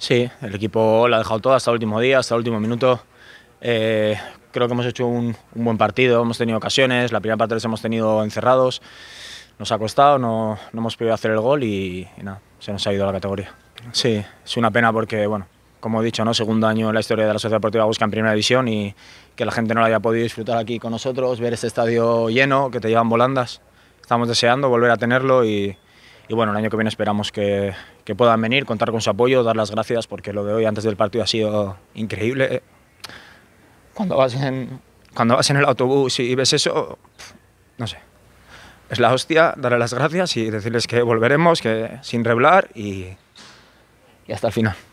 Sí, el equipo la ha dejado todo hasta el último día, hasta el último minuto. Eh, creo que hemos hecho un, buen partido, hemos tenido ocasiones, la primera parte los hemos tenido encerrados, nos ha costado, no, hemos podido hacer el gol y, nada, se nos ha ido la categoría. Sí, es una pena porque, bueno, como he dicho, ¿no? segundo año en la historia de la Sociedad Deportiva Busca en Primera División y que la gente no la haya podido disfrutar aquí con nosotros, ver este estadio lleno, que te llevan volandas. Estamos deseando volver a tenerlo y, y bueno, el año que viene esperamos que, puedan venir, contar con su apoyo, dar las gracias porque lo de hoy antes del partido ha sido increíble. Cuando vas en, cuando vas en el autobús y ves eso, no sé. Es la hostia, darle las gracias y decirles que volveremos, que sin reblar y hasta el final.